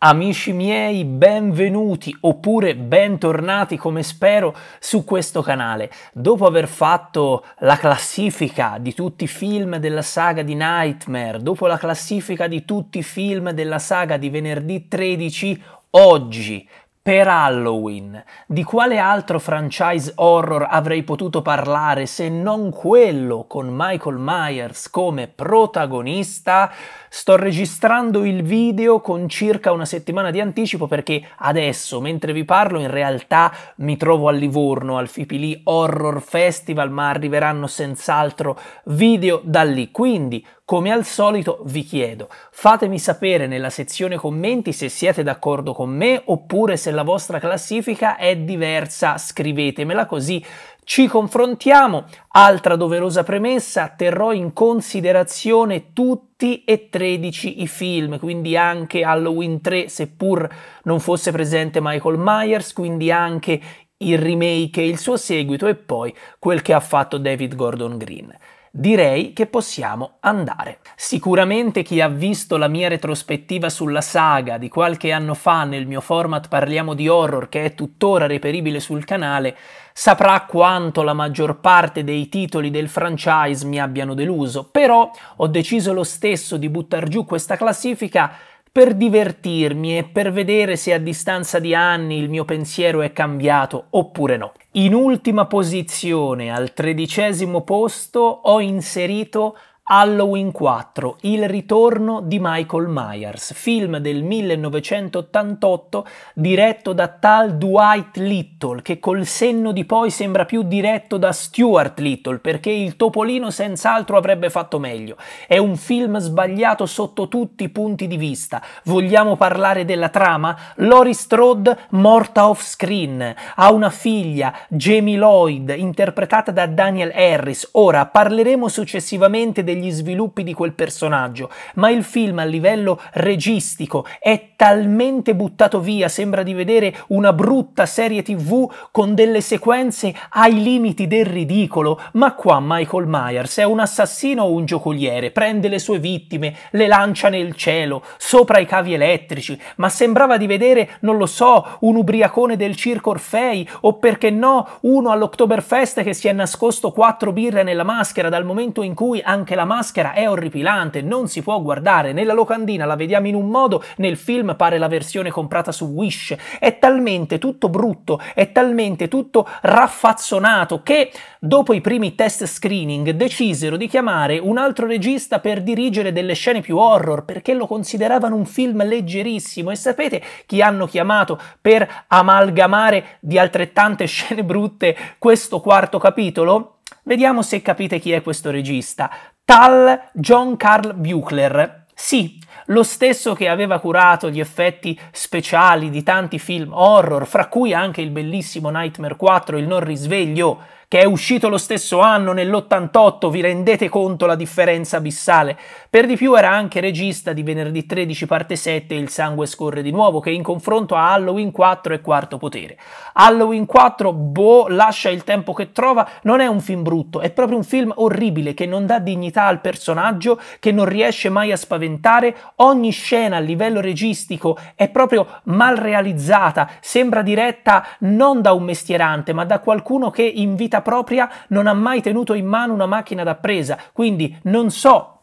Amici miei, benvenuti oppure bentornati come spero su questo canale. Dopo aver fatto la classifica di tutti i film della saga di Nightmare, dopo la classifica di tutti i film della saga di venerdì 13, oggi per Halloween. Di quale altro franchise horror avrei potuto parlare se non quello con Michael Myers come protagonista? Sto registrando il video con circa una settimana di anticipo perché adesso, mentre vi parlo, in realtà mi trovo a Livorno al Fipili Horror Festival, ma arriveranno senz'altro video da lì. Quindi come al solito vi chiedo, fatemi sapere nella sezione commenti se siete d'accordo con me oppure se la vostra classifica è diversa, scrivetemela così ci confrontiamo. Altra doverosa premessa, terrò in considerazione tutti e 13 i film, quindi anche Halloween 3, seppur non fosse presente Michael Myers, quindi anche il remake e il suo seguito e poi quel che ha fatto David Gordon Green direi che possiamo andare. Sicuramente chi ha visto la mia retrospettiva sulla saga di qualche anno fa nel mio format Parliamo di Horror, che è tuttora reperibile sul canale, saprà quanto la maggior parte dei titoli del franchise mi abbiano deluso, però ho deciso lo stesso di buttar giù questa classifica per divertirmi e per vedere se a distanza di anni il mio pensiero è cambiato oppure no. In ultima posizione, al tredicesimo posto, ho inserito Halloween 4, Il ritorno di Michael Myers, film del 1988 diretto da tal Dwight Little, che col senno di poi sembra più diretto da Stuart Little, perché il Topolino senz'altro avrebbe fatto meglio. È un film sbagliato sotto tutti i punti di vista. Vogliamo parlare della trama? Lori Strode, morta off screen, ha una figlia, Jamie Lloyd, interpretata da Daniel Harris. Ora parleremo successivamente degli degli sviluppi di quel personaggio, ma il film a livello registico è talmente buttato via, sembra di vedere una brutta serie tv con delle sequenze ai limiti del ridicolo, ma qua Michael Myers è un assassino o un giocoliere, prende le sue vittime, le lancia nel cielo, sopra i cavi elettrici, ma sembrava di vedere, non lo so, un ubriacone del circo Orfei o perché no, uno all'Oktoberfest che si è nascosto quattro birre nella maschera dal momento in cui anche la maschera è orripilante, non si può guardare, nella locandina la vediamo in un modo, nel film pare la versione comprata su Wish, è talmente tutto brutto, è talmente tutto raffazzonato che dopo i primi test screening decisero di chiamare un altro regista per dirigere delle scene più horror perché lo consideravano un film leggerissimo e sapete chi hanno chiamato per amalgamare di altrettante scene brutte questo quarto capitolo? Vediamo se capite chi è questo regista tal John Carl Buchler. Sì, lo stesso che aveva curato gli effetti speciali di tanti film horror, fra cui anche il bellissimo Nightmare 4, Il non risveglio, che è uscito lo stesso anno nell'88, vi rendete conto la differenza abissale? Per di più era anche regista di venerdì 13 parte 7 Il sangue scorre di nuovo, che in confronto a Halloween 4 e Quarto Potere. Halloween 4, boh, lascia il tempo che trova, non è un film brutto, è proprio un film orribile che non dà dignità al personaggio, che non riesce mai a spaventare, ogni scena a livello registico è proprio mal realizzata, sembra diretta non da un mestierante, ma da qualcuno che invita vita propria non ha mai tenuto in mano una macchina da presa, quindi non so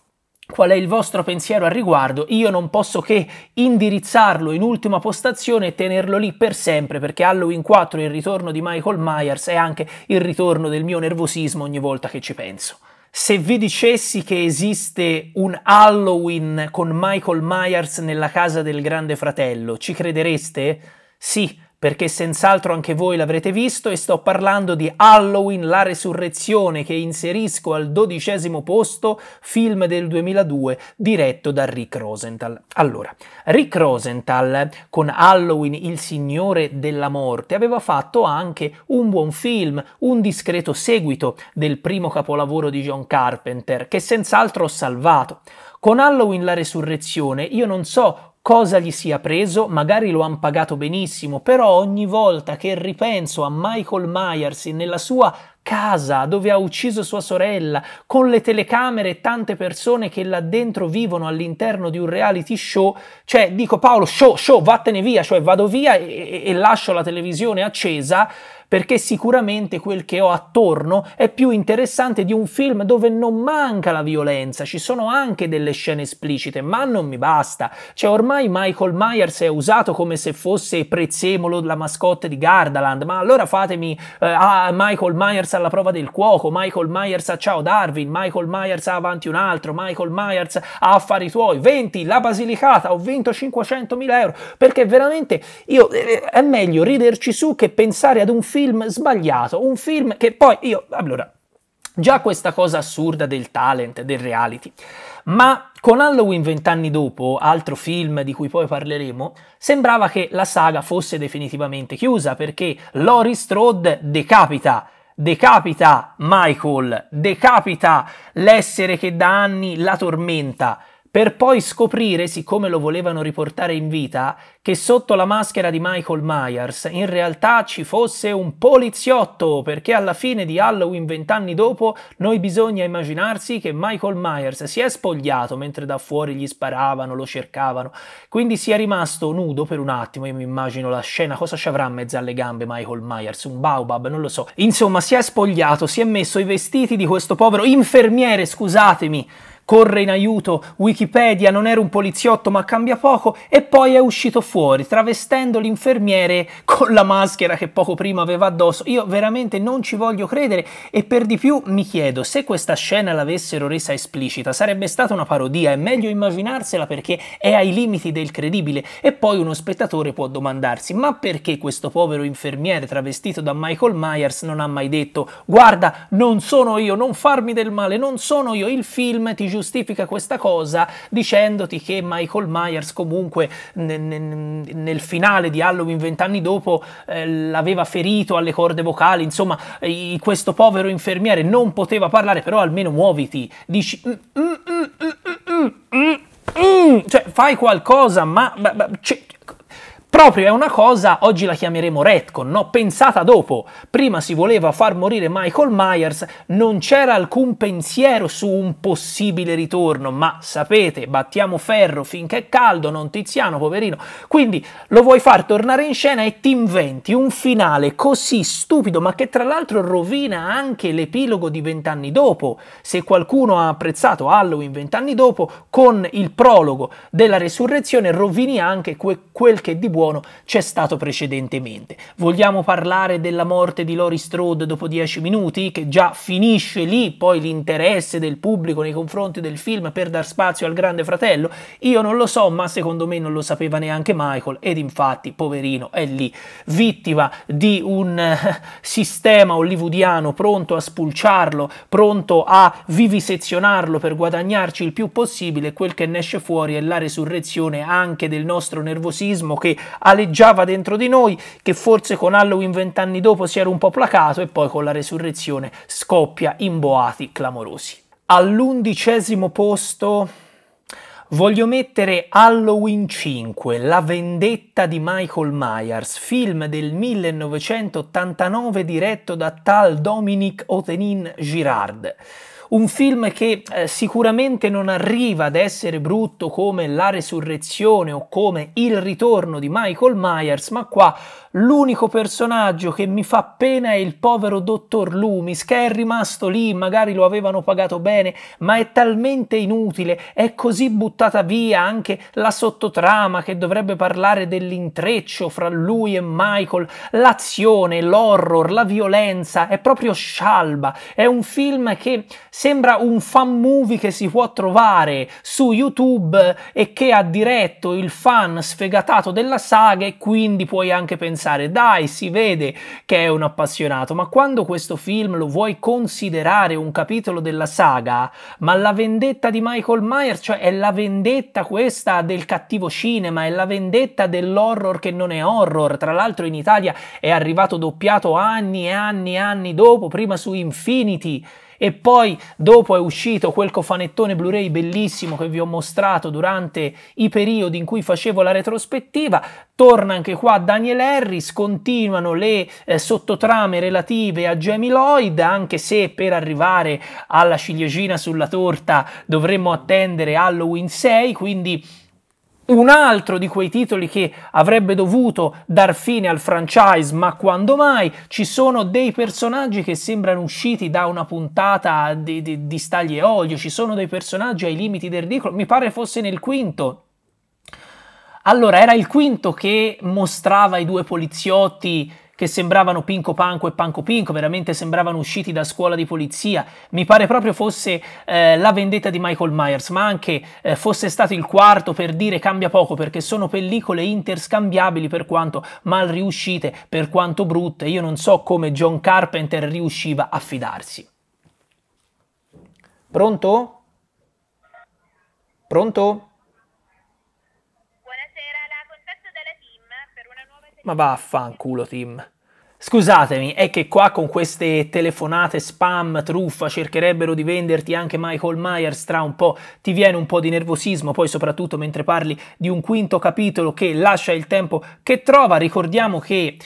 qual è il vostro pensiero al riguardo, io non posso che indirizzarlo in ultima postazione e tenerlo lì per sempre, perché Halloween 4, il ritorno di Michael Myers, è anche il ritorno del mio nervosismo ogni volta che ci penso. Se vi dicessi che esiste un Halloween con Michael Myers nella casa del grande fratello, ci credereste? Sì, perché senz'altro anche voi l'avrete visto e sto parlando di Halloween, la resurrezione che inserisco al dodicesimo posto, film del 2002 diretto da Rick Rosenthal. Allora, Rick Rosenthal con Halloween, il signore della morte, aveva fatto anche un buon film, un discreto seguito del primo capolavoro di John Carpenter, che senz'altro ho salvato. Con Halloween la resurrezione io non so cosa gli sia preso, magari lo hanno pagato benissimo, però ogni volta che ripenso a Michael Myers nella sua casa dove ha ucciso sua sorella, con le telecamere e tante persone che là dentro vivono all'interno di un reality show, cioè dico Paolo, show, show, vattene via, cioè vado via e, e lascio la televisione accesa, perché sicuramente quel che ho attorno è più interessante di un film dove non manca la violenza, ci sono anche delle scene esplicite, ma non mi basta. Cioè ormai Michael Myers è usato come se fosse Prezzemolo, la mascotte di Gardaland, ma allora fatemi eh, ah, Michael Myers alla prova del cuoco, Michael Myers a Ciao Darwin, Michael Myers a Avanti un altro, Michael Myers a Affari tuoi, 20 la Basilicata, ho vinto 500.000 euro, perché veramente io, eh, è meglio riderci su che pensare ad un film film sbagliato, un film che poi io, allora, già questa cosa assurda del talent, del reality, ma con Halloween vent'anni dopo, altro film di cui poi parleremo, sembrava che la saga fosse definitivamente chiusa perché Laurie Strode decapita decapita Michael, decapita l'essere che da anni la tormenta, per poi scoprire, siccome lo volevano riportare in vita, che sotto la maschera di Michael Myers in realtà ci fosse un poliziotto, perché alla fine di Halloween vent'anni dopo noi bisogna immaginarsi che Michael Myers si è spogliato mentre da fuori gli sparavano, lo cercavano, quindi sia rimasto nudo per un attimo, io mi immagino la scena, cosa ci avrà in mezzo alle gambe Michael Myers, un baobab, non lo so. Insomma, si è spogliato, si è messo i vestiti di questo povero infermiere, scusatemi, corre in aiuto, Wikipedia non era un poliziotto ma cambia poco e poi è uscito fuori travestendo l'infermiere con la maschera che poco prima aveva addosso. Io veramente non ci voglio credere e per di più mi chiedo se questa scena l'avessero resa esplicita sarebbe stata una parodia, è meglio immaginarsela perché è ai limiti del credibile e poi uno spettatore può domandarsi ma perché questo povero infermiere travestito da Michael Myers non ha mai detto guarda non sono io, non farmi del male, non sono io, il film ti giustifica questa cosa dicendoti che Michael Myers comunque nel, nel finale di Halloween vent'anni dopo eh, l'aveva ferito alle corde vocali, insomma eh, questo povero infermiere non poteva parlare, però almeno muoviti, dici... Mm, mm, mm, cioè fai qualcosa, ma... ma, ma c- Proprio è una cosa, oggi la chiameremo retcon, no? pensata dopo. Prima si voleva far morire Michael Myers, non c'era alcun pensiero su un possibile ritorno, ma sapete, battiamo ferro finché è caldo, non Tiziano, poverino. Quindi lo vuoi far tornare in scena e ti inventi un finale così stupido, ma che tra l'altro rovina anche l'epilogo di vent'anni dopo. Se qualcuno ha apprezzato Halloween vent'anni dopo, con il prologo della resurrezione rovini anche que- quel che di buono tuono c'è stato precedentemente. Vogliamo parlare della morte di Lori Strode dopo dieci minuti, che già finisce lì poi l'interesse del pubblico nei confronti del film per dar spazio al Grande Fratello? Io non lo so, ma secondo me non lo sapeva neanche Michael ed infatti, poverino, è lì, vittima di un eh, sistema hollywoodiano pronto a spulciarlo, pronto a vivisezionarlo per guadagnarci il più possibile, quel che ne esce fuori è la resurrezione anche del nostro nervosismo che aleggiava dentro di noi, che forse con Halloween vent'anni dopo si era un po' placato e poi con la resurrezione scoppia in boati clamorosi. All'undicesimo posto voglio mettere Halloween 5, La vendetta di Michael Myers, film del 1989 diretto da tal Dominique Otenin Girard un film che eh, sicuramente non arriva ad essere brutto come La Resurrezione o come Il ritorno di Michael Myers, ma qua L'unico personaggio che mi fa pena è il povero dottor Loomis, che è rimasto lì, magari lo avevano pagato bene, ma è talmente inutile, è così buttata via anche la sottotrama che dovrebbe parlare dell'intreccio fra lui e Michael, l'azione, l'horror, la violenza, è proprio scialba, è un film che sembra un fan movie che si può trovare su YouTube e che ha diretto il fan sfegatato della saga e quindi puoi anche pensare pensare dai si vede che è un appassionato, ma quando questo film lo vuoi considerare un capitolo della saga, ma la vendetta di Michael Myers, cioè è la vendetta questa del cattivo cinema, è la vendetta dell'horror che non è horror, tra l'altro in Italia è arrivato doppiato anni e anni e anni dopo, prima su Infinity e poi dopo è uscito quel cofanettone Blu-ray bellissimo che vi ho mostrato durante i periodi in cui facevo la retrospettiva, torna anche qua Daniel Harris, continuano le eh, sottotrame relative a Jamie Lloyd, anche se per arrivare alla ciliegina sulla torta dovremmo attendere Halloween 6, quindi un altro di quei titoli che avrebbe dovuto dar fine al franchise, ma quando mai ci sono dei personaggi che sembrano usciti da una puntata di, di, di stagli e olio, ci sono dei personaggi ai limiti del ridicolo, mi pare fosse nel quinto. Allora, era il quinto che mostrava i due poliziotti che sembravano Pinco Panco e Panco Pinco, veramente sembravano usciti da scuola di polizia. Mi pare proprio fosse eh, la vendetta di Michael Myers, ma anche eh, fosse stato il quarto per dire cambia poco perché sono pellicole interscambiabili per quanto mal riuscite, per quanto brutte. Io non so come John Carpenter riusciva a fidarsi. Pronto? Pronto? Ma vaffanculo, Tim. Scusatemi, è che qua con queste telefonate spam, truffa, cercherebbero di venderti anche Michael Myers tra un po', ti viene un po' di nervosismo, poi soprattutto mentre parli di un quinto capitolo che lascia il tempo che trova, ricordiamo che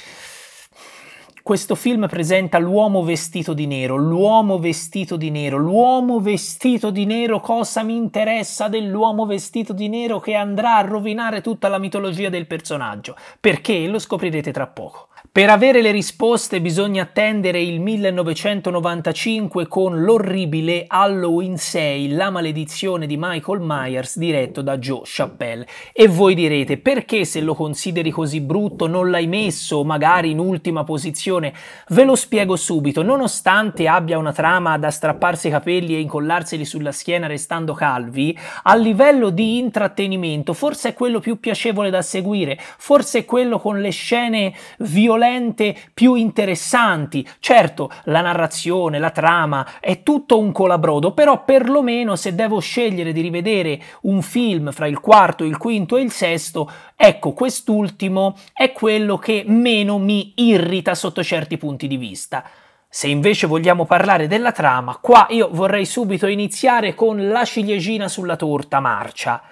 questo film presenta l'uomo vestito di nero, l'uomo vestito di nero, l'uomo vestito di nero, cosa mi interessa dell'uomo vestito di nero che andrà a rovinare tutta la mitologia del personaggio? Perché lo scoprirete tra poco. Per avere le risposte bisogna attendere il 1995 con l'orribile Halloween 6, la maledizione di Michael Myers diretto da Joe Chappelle. E voi direte perché se lo consideri così brutto non l'hai messo magari in ultima posizione? Ve lo spiego subito, nonostante abbia una trama da strapparsi i capelli e incollarseli sulla schiena restando calvi, a livello di intrattenimento forse è quello più piacevole da seguire, forse è quello con le scene violente sicuramente più interessanti. Certo, la narrazione, la trama, è tutto un colabrodo, però perlomeno se devo scegliere di rivedere un film fra il quarto, il quinto e il sesto, ecco, quest'ultimo è quello che meno mi irrita sotto certi punti di vista. Se invece vogliamo parlare della trama, qua io vorrei subito iniziare con la ciliegina sulla torta marcia.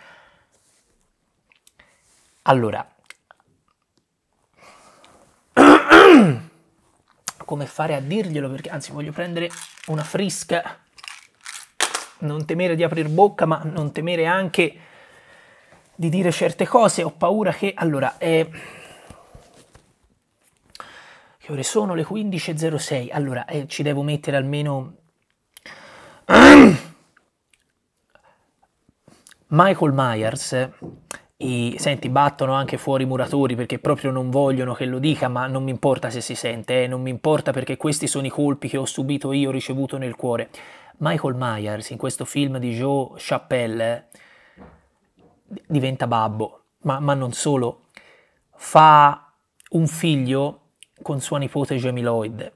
Allora, come fare a dirglielo, perché anzi voglio prendere una frisca, non temere di aprire bocca, ma non temere anche di dire certe cose, ho paura che... Allora, eh, che ore sono? Le 15.06, allora eh, ci devo mettere almeno... Michael Myers i, senti, battono anche fuori i muratori perché proprio non vogliono che lo dica, ma non mi importa se si sente, eh, non mi importa perché questi sono i colpi che ho subito io, ricevuto nel cuore. Michael Myers in questo film di Joe Chappelle diventa babbo, ma, ma non solo, fa un figlio con sua nipote Jamie Lloyd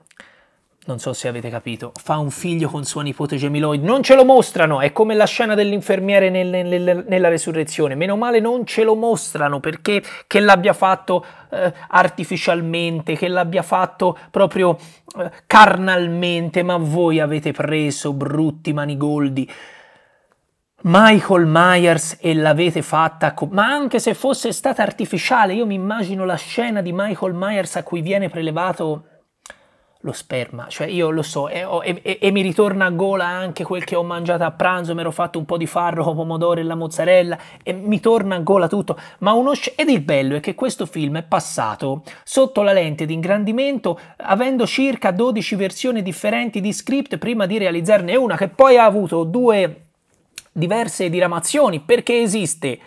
non so se avete capito, fa un figlio con sua nipote gemiloide, non ce lo mostrano, è come la scena dell'infermiere nel, nel, nella resurrezione, meno male non ce lo mostrano perché che l'abbia fatto eh, artificialmente, che l'abbia fatto proprio eh, carnalmente, ma voi avete preso brutti manigoldi. Michael Myers e l'avete fatta, co- ma anche se fosse stata artificiale, io mi immagino la scena di Michael Myers a cui viene prelevato lo sperma, cioè io lo so e, e, e, mi ritorna a gola anche quel che ho mangiato a pranzo, mi ero fatto un po' di farro, con pomodoro e la mozzarella e mi torna a gola tutto, ma uno ed il bello è che questo film è passato sotto la lente di ingrandimento avendo circa 12 versioni differenti di script prima di realizzarne una che poi ha avuto due diverse diramazioni perché esiste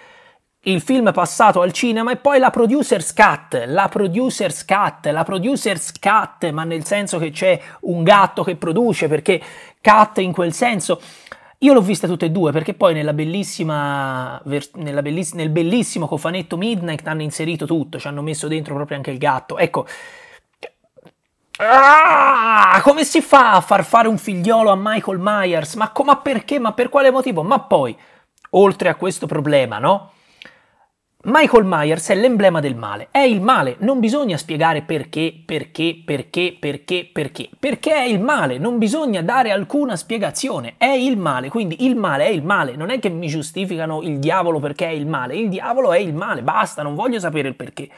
il film è passato al cinema e poi la producer's cut, la producer's cut, la producer's cut, ma nel senso che c'è un gatto che produce, perché cut in quel senso. Io l'ho vista tutte e due perché poi nella bellissima, nella belliss- nel bellissimo cofanetto Midnight hanno inserito tutto, ci hanno messo dentro proprio anche il gatto. Ecco, Ah, come si fa a far fare un figliolo a Michael Myers? Ma, co- ma perché? Ma per quale motivo? Ma poi, oltre a questo problema, no? Michael Myers è l'emblema del male, è il male, non bisogna spiegare perché, perché, perché, perché, perché, perché è il male, non bisogna dare alcuna spiegazione, è il male, quindi il male è il male, non è che mi giustificano il diavolo perché è il male, il diavolo è il male, basta, non voglio sapere il perché.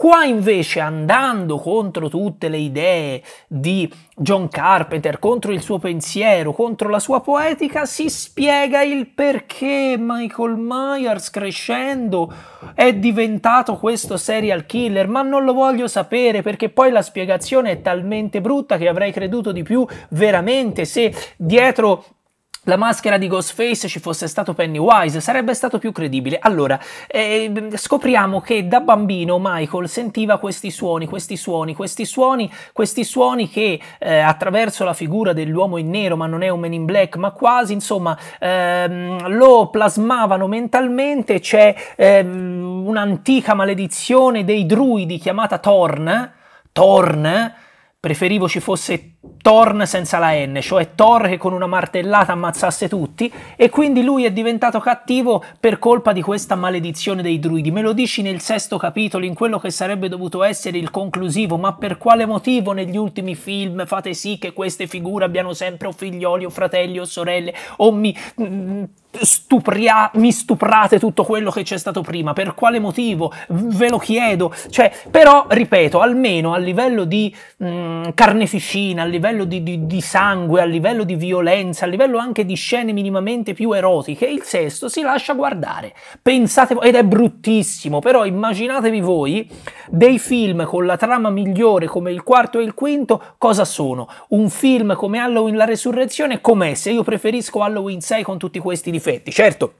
Qua invece andando contro tutte le idee di John Carpenter, contro il suo pensiero, contro la sua poetica, si spiega il perché Michael Myers crescendo è diventato questo serial killer, ma non lo voglio sapere perché poi la spiegazione è talmente brutta che avrei creduto di più veramente se dietro la maschera di Ghostface ci fosse stato Pennywise sarebbe stato più credibile. Allora, eh, scopriamo che da bambino Michael sentiva questi suoni, questi suoni, questi suoni, questi suoni che eh, attraverso la figura dell'uomo in nero, ma non è un man in black, ma quasi, insomma, ehm, lo plasmavano mentalmente. C'è ehm, un'antica maledizione dei druidi chiamata Thorn. Thorn, preferivo ci fosse Thorn. Thorn senza la N, cioè Thor che con una martellata ammazzasse tutti e quindi lui è diventato cattivo per colpa di questa maledizione dei druidi. Me lo dici nel sesto capitolo, in quello che sarebbe dovuto essere il conclusivo, ma per quale motivo negli ultimi film fate sì che queste figure abbiano sempre o figlioli o fratelli o sorelle o mi, mm, stupria, mi stuprate tutto quello che c'è stato prima? Per quale motivo? Ve lo chiedo. Cioè, però, ripeto, almeno a livello di mh, mm, carneficina, livello di, di, di, sangue, a livello di violenza, a livello anche di scene minimamente più erotiche, il sesto si lascia guardare. Pensate, ed è bruttissimo, però immaginatevi voi dei film con la trama migliore come il quarto e il quinto, cosa sono? Un film come Halloween la resurrezione com'è se io preferisco Halloween 6 con tutti questi difetti? Certo,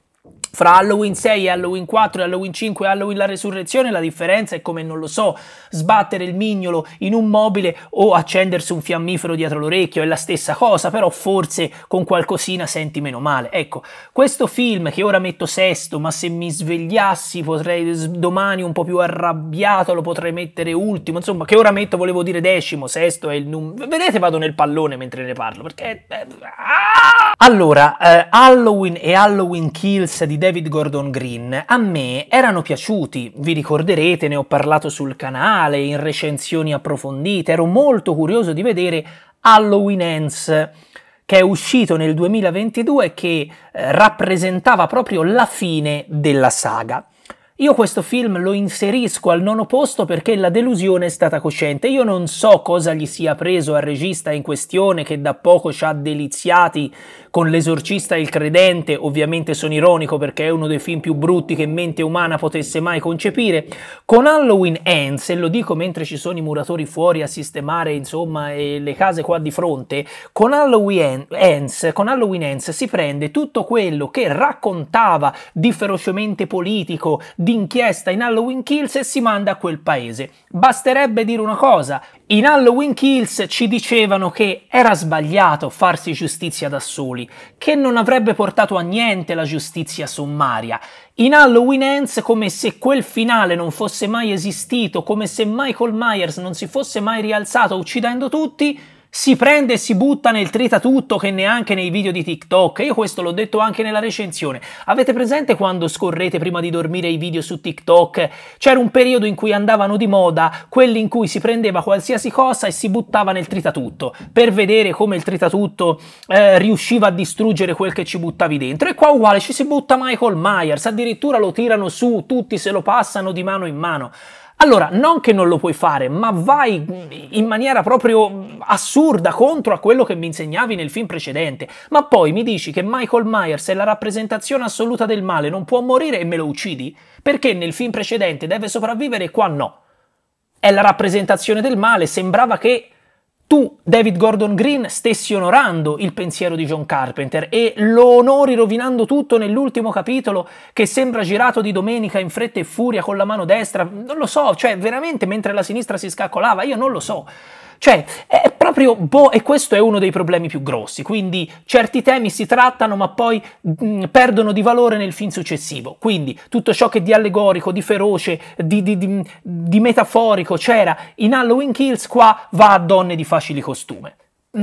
fra Halloween 6 e Halloween 4 e Halloween 5 e Halloween la resurrezione la differenza è come non lo so sbattere il mignolo in un mobile o accendersi un fiammifero dietro l'orecchio è la stessa cosa però forse con qualcosina senti meno male ecco questo film che ora metto sesto ma se mi svegliassi potrei domani un po' più arrabbiato lo potrei mettere ultimo insomma che ora metto volevo dire decimo sesto è il numero vedete vado nel pallone mentre ne parlo perché eh, ah! allora eh, Halloween e Halloween Kills di David Gordon Green a me erano piaciuti, vi ricorderete, ne ho parlato sul canale, in recensioni approfondite, ero molto curioso di vedere Halloween Ends che è uscito nel 2022 e che eh, rappresentava proprio la fine della saga. Io questo film lo inserisco al nono posto perché la delusione è stata cosciente. Io non so cosa gli sia preso al regista in questione che da poco ci ha deliziati con l'esorcista e il credente, ovviamente sono ironico perché è uno dei film più brutti che mente umana potesse mai concepire, con Halloween Ends, e lo dico mentre ci sono i muratori fuori a sistemare insomma le case qua di fronte, con Halloween Ends, con Halloween Ends si prende tutto quello che raccontava di ferocemente politico, di inchiesta in Halloween Kills e si manda a quel paese. Basterebbe dire una cosa, in Halloween Kills ci dicevano che era sbagliato farsi giustizia da soli, che non avrebbe portato a niente la giustizia sommaria. In Halloween Ends come se quel finale non fosse mai esistito, come se Michael Myers non si fosse mai rialzato uccidendo tutti, si prende e si butta nel trita tutto che neanche nei video di TikTok. Io questo l'ho detto anche nella recensione. Avete presente quando scorrete prima di dormire i video su TikTok? C'era un periodo in cui andavano di moda quelli in cui si prendeva qualsiasi cosa e si buttava nel trita tutto per vedere come il trita tutto eh, riusciva a distruggere quel che ci buttavi dentro. E qua uguale ci si butta Michael Myers, addirittura lo tirano su, tutti se lo passano di mano in mano. Allora, non che non lo puoi fare, ma vai in maniera proprio assurda contro a quello che mi insegnavi nel film precedente. Ma poi mi dici che Michael Myers è la rappresentazione assoluta del male, non può morire e me lo uccidi? Perché nel film precedente deve sopravvivere e qua no. È la rappresentazione del male, sembrava che tu, David Gordon Green, stessi onorando il pensiero di John Carpenter e lo onori rovinando tutto nell'ultimo capitolo che sembra girato di domenica in fretta e furia con la mano destra. Non lo so, cioè veramente mentre la sinistra si scaccolava, io non lo so. Cioè, è proprio boh, e questo è uno dei problemi più grossi. Quindi certi temi si trattano, ma poi mh, mm, perdono di valore nel film successivo. Quindi tutto ciò che di allegorico, di feroce, di, di, di, di metaforico c'era in Halloween Kills, qua va a donne di facili costume.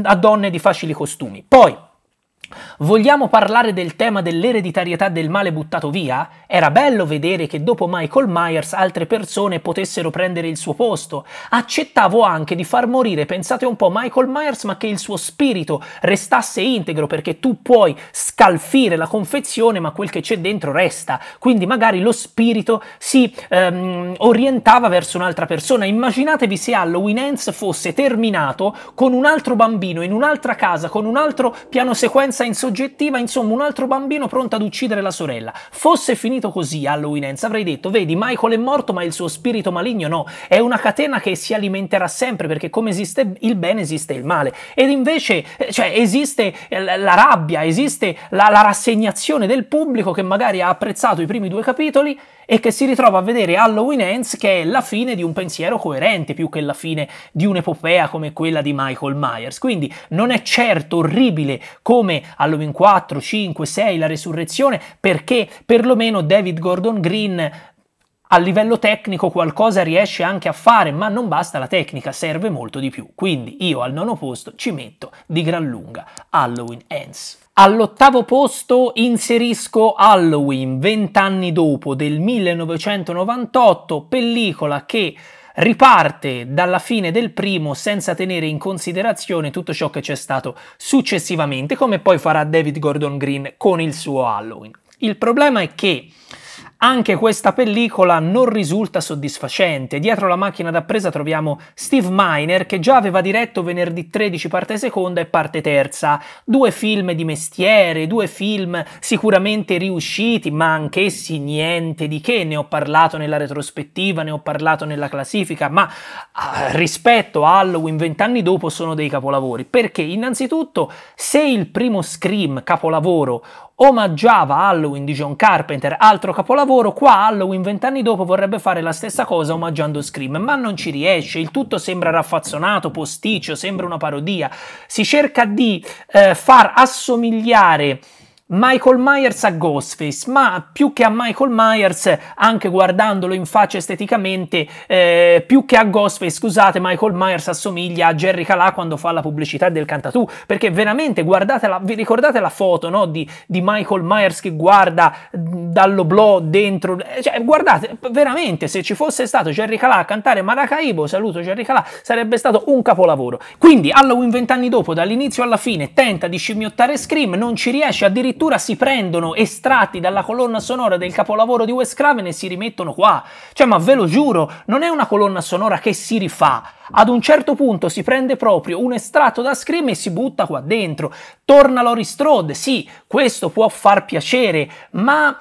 A donne di facili costumi. Poi Vogliamo parlare del tema dell'ereditarietà del male buttato via? Era bello vedere che dopo Michael Myers altre persone potessero prendere il suo posto. Accettavo anche di far morire, pensate un po', Michael Myers, ma che il suo spirito restasse integro perché tu puoi scalfire la confezione, ma quel che c'è dentro resta. Quindi magari lo spirito si ehm, orientava verso un'altra persona. Immaginatevi se Halloween Ends fosse terminato con un altro bambino in un'altra casa, con un altro piano sequenza in soggettiva, insomma un altro bambino pronto ad uccidere la sorella. Fosse finito così Halloween Ends avrei detto, vedi Michael è morto ma il suo spirito maligno no, è una catena che si alimenterà sempre perché come esiste il bene esiste il male. Ed invece eh, cioè, esiste eh, la rabbia, esiste la, la rassegnazione del pubblico che magari ha apprezzato i primi due capitoli e che si ritrova a vedere Halloween Ends che è la fine di un pensiero coerente più che la fine di un'epopea come quella di Michael Myers. Quindi non è certo orribile come Halloween 4, 5, 6, la resurrezione, perché perlomeno David Gordon Green a livello tecnico qualcosa riesce anche a fare, ma non basta la tecnica, serve molto di più. Quindi io al nono posto ci metto di gran lunga Halloween Ends. All'ottavo posto inserisco Halloween, vent'anni dopo, del 1998, pellicola che riparte dalla fine del primo senza tenere in considerazione tutto ciò che c'è stato successivamente, come poi farà David Gordon Green con il suo Halloween. Il problema è che anche questa pellicola non risulta soddisfacente. Dietro la macchina da presa troviamo Steve Miner che già aveva diretto venerdì 13 parte seconda e parte terza, due film di mestiere, due film sicuramente riusciti, ma anch'essi niente di che, ne ho parlato nella retrospettiva, ne ho parlato nella classifica, ma eh, rispetto a Halloween vent'anni dopo sono dei capolavori, perché innanzitutto se il primo Scream capolavoro omaggiava Halloween di John Carpenter, altro capolavoro, qua Halloween vent'anni dopo vorrebbe fare la stessa cosa omaggiando Scream, ma non ci riesce, il tutto sembra raffazzonato, posticcio, sembra una parodia, si cerca di eh, far assomigliare Michael Myers a Ghostface, ma più che a Michael Myers, anche guardandolo in faccia esteticamente, eh, più che a Ghostface, scusate, Michael Myers assomiglia a Jerry Calà quando fa la pubblicità del Cantatù, perché veramente guardate vi ricordate la foto no, di, di, Michael Myers che guarda dall'oblò dentro, eh, cioè, guardate, veramente se ci fosse stato Jerry Calà a cantare Maracaibo, saluto Jerry Calà, sarebbe stato un capolavoro. Quindi Halloween vent'anni dopo, dall'inizio alla fine, tenta di scimmiottare Scream, non ci riesce addirittura addirittura si prendono estratti dalla colonna sonora del capolavoro di Wes Craven e si rimettono qua. Cioè, ma ve lo giuro, non è una colonna sonora che si rifà. Ad un certo punto si prende proprio un estratto da Scream e si butta qua dentro. Torna Lori Strode, sì, questo può far piacere, ma...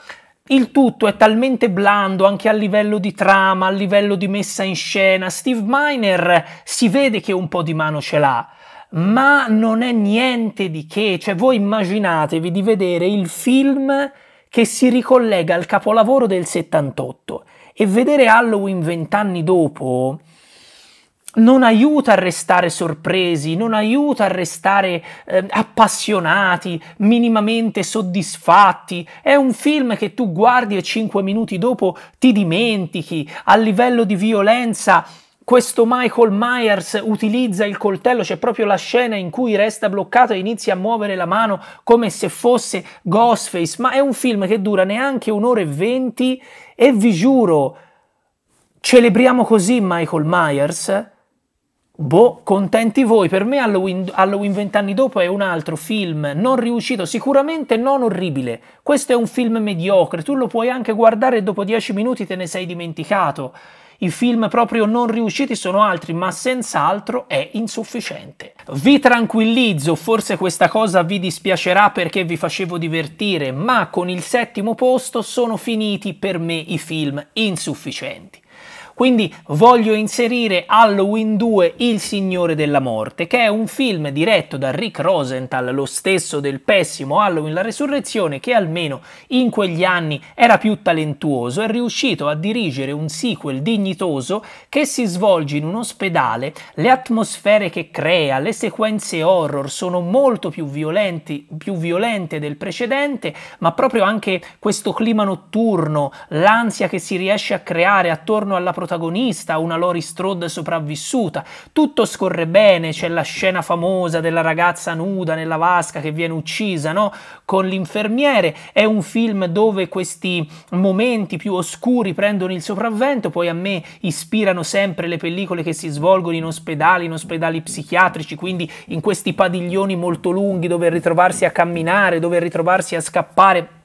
Il tutto è talmente blando anche a livello di trama, a livello di messa in scena. Steve Miner si vede che un po' di mano ce l'ha ma non è niente di che, cioè voi immaginatevi di vedere il film che si ricollega al capolavoro del 78 e vedere Halloween vent'anni dopo non aiuta a restare sorpresi, non aiuta a restare eh, appassionati, minimamente soddisfatti. È un film che tu guardi e cinque minuti dopo ti dimentichi a livello di violenza questo Michael Myers utilizza il coltello, c'è proprio la scena in cui resta bloccato e inizia a muovere la mano come se fosse Ghostface, ma è un film che dura neanche un'ora e venti e vi giuro, celebriamo così Michael Myers? Boh, contenti voi, per me Halloween, Halloween 20 anni dopo è un altro film non riuscito, sicuramente non orribile. Questo è un film mediocre, tu lo puoi anche guardare e dopo 10 minuti te ne sei dimenticato. I film proprio non riusciti sono altri, ma senz'altro è insufficiente. Vi tranquillizzo, forse questa cosa vi dispiacerà perché vi facevo divertire, ma con il settimo posto sono finiti per me i film insufficienti. Quindi voglio inserire Halloween 2 Il Signore della Morte, che è un film diretto da Rick Rosenthal, lo stesso del pessimo Halloween La Resurrezione, che almeno in quegli anni era più talentuoso, è riuscito a dirigere un sequel dignitoso che si svolge in un ospedale, le atmosfere che crea, le sequenze horror sono molto più, violenti, più violente del precedente, ma proprio anche questo clima notturno, l'ansia che si riesce a creare attorno alla protagonista, protagonista, una Lori Strode sopravvissuta. Tutto scorre bene, c'è la scena famosa della ragazza nuda nella vasca che viene uccisa, no? Con l'infermiere. È un film dove questi momenti più oscuri prendono il sopravvento, poi a me ispirano sempre le pellicole che si svolgono in ospedali, in ospedali psichiatrici, quindi in questi padiglioni molto lunghi, dove ritrovarsi a camminare, dove ritrovarsi a scappare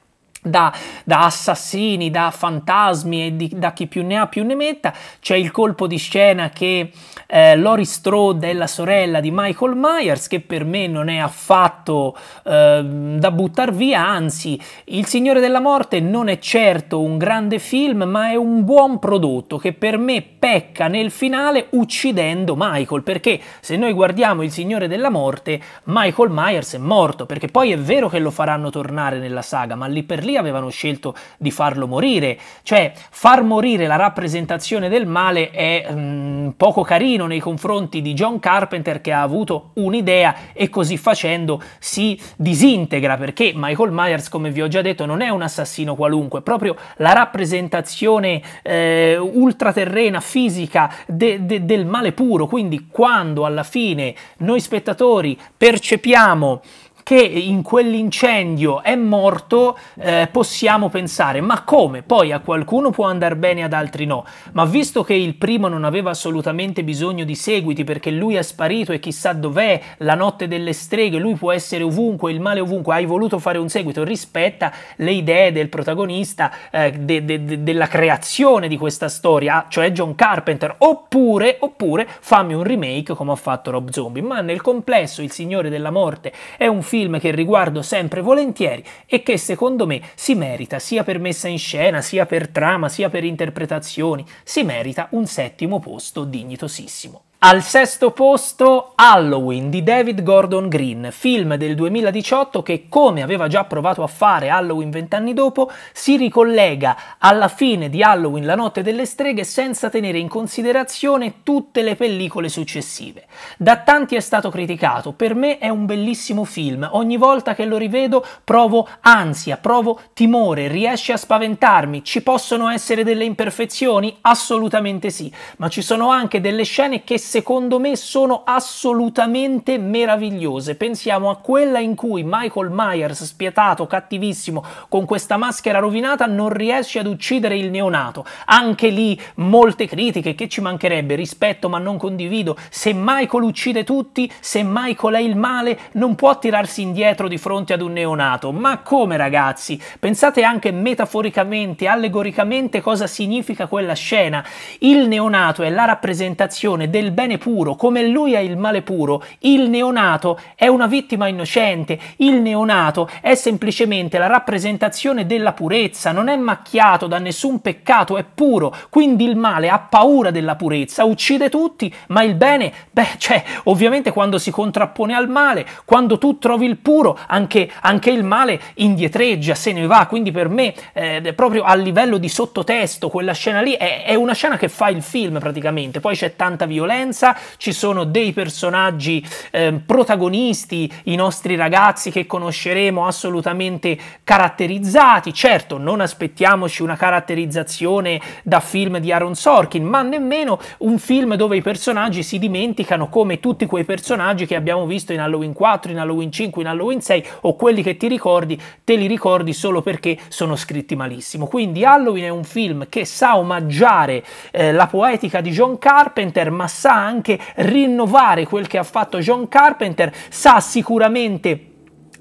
da, da, assassini, da fantasmi e di, da chi più ne ha più ne metta. C'è il colpo di scena che eh, Lori Strode è la sorella di Michael Myers, che per me non è affatto eh, da buttar via, anzi, Il Signore della Morte non è certo un grande film, ma è un buon prodotto che per me pecca nel finale uccidendo Michael, perché se noi guardiamo Il Signore della Morte, Michael Myers è morto, perché poi è vero che lo faranno tornare nella saga, ma lì per lì Maria avevano scelto di farlo morire, cioè far morire la rappresentazione del male è mh, mm, poco carino nei confronti di John Carpenter che ha avuto un'idea e così facendo si disintegra perché Michael Myers, come vi ho già detto, non è un assassino qualunque, proprio la rappresentazione eh, ultraterrena, fisica de- de- del male puro, quindi quando alla fine noi spettatori percepiamo che in quell'incendio è morto, eh, possiamo pensare, ma come? Poi a qualcuno può andare bene, ad altri no. Ma visto che il primo non aveva assolutamente bisogno di seguiti perché lui è sparito e chissà dov'è, la notte delle streghe, lui può essere ovunque, il male ovunque, hai voluto fare un seguito, rispetta le idee del protagonista, eh, de, de, de, della creazione di questa storia, cioè John Carpenter, oppure, oppure fammi un remake come ha fatto Rob Zombie. Ma nel complesso Il Signore della Morte è un film che riguardo sempre volentieri e che secondo me si merita, sia per messa in scena, sia per trama, sia per interpretazioni, si merita un settimo posto dignitosissimo. Al sesto posto Halloween di David Gordon Green, film del 2018 che come aveva già provato a fare Halloween vent'anni dopo, si ricollega alla fine di Halloween La notte delle streghe senza tenere in considerazione tutte le pellicole successive. Da tanti è stato criticato, per me è un bellissimo film, ogni volta che lo rivedo provo ansia, provo timore, riesce a spaventarmi, ci possono essere delle imperfezioni? Assolutamente sì, ma ci sono anche delle scene che secondo me sono assolutamente meravigliose. Pensiamo a quella in cui Michael Myers, spietato, cattivissimo, con questa maschera rovinata, non riesce ad uccidere il neonato. Anche lì molte critiche, che ci mancherebbe, rispetto ma non condivido. Se Michael uccide tutti, se Michael è il male, non può tirarsi indietro di fronte ad un neonato. Ma come ragazzi? Pensate anche metaforicamente, allegoricamente cosa significa quella scena. Il neonato è la rappresentazione del bene bene puro, come lui è il male puro, il neonato è una vittima innocente, il neonato è semplicemente la rappresentazione della purezza, non è macchiato da nessun peccato, è puro, quindi il male ha paura della purezza, uccide tutti, ma il bene, beh, cioè, ovviamente quando si contrappone al male, quando tu trovi il puro, anche, anche il male indietreggia, se ne va, quindi per me, eh, proprio a livello di sottotesto, quella scena lì è, è una scena che fa il film praticamente, poi c'è tanta violenza, partenza, ci sono dei personaggi eh, protagonisti, i nostri ragazzi che conosceremo assolutamente caratterizzati. Certo, non aspettiamoci una caratterizzazione da film di Aaron Sorkin, ma nemmeno un film dove i personaggi si dimenticano come tutti quei personaggi che abbiamo visto in Halloween 4, in Halloween 5, in Halloween 6 o quelli che ti ricordi, te li ricordi solo perché sono scritti malissimo. Quindi Halloween è un film che sa omaggiare eh, la poetica di John Carpenter, ma sa anche rinnovare quel che ha fatto John Carpenter, sa sicuramente